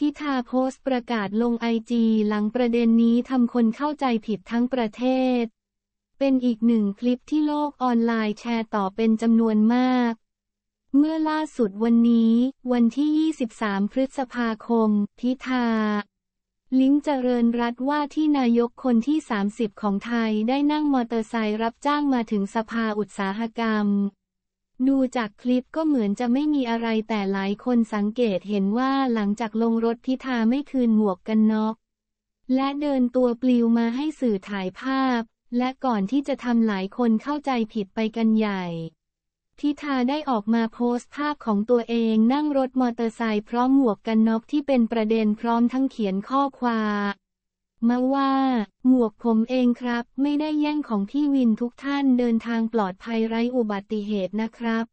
ทิธาโพสต์ประกาศลงไอจีหลังประเด็นนี้ทำคนเข้าใจผิดทั้งประเทศ เป็นอีกหนึ่งคลิปที่โลกออนไลน์แชร์ต่อเป็นจำนวนมาก เมื่อล่าสุดวันนี้ วันที่ 23 พฤษภาคมพิธาลิงเจริญรัตว่าที่นายกคนที่ 30 ของไทยได้นั่งมอเตอร์ไซค์รับจ้างมาถึงสภาอุตสาหกรรมดูจากคลิปก็เหมือนจะไม่มีอะไรแต่หลายคนสังเกตเห็นว่าหลังจากลงรถพิธาไม่คืนหมวกกันน็อกและเดินตัวปลิวมาให้สื่อถ่ายภาพและก่อนที่จะทำหลายคนเข้าใจผิดไปกันใหญ่พิธาได้ออกมาโพสต์ภาพของตัวเองนั่งรถมอเตอร์ไซค์พร้อมหมวกกันน็อกที่เป็นประเด็นพร้อมทั้งเขียนข้อความมาว่า หมวกผมเองครับ ไม่ได้แย่งของพี่วินทุกท่านเดินทางปลอดภัยไร้อุบัติเหตุนะครับ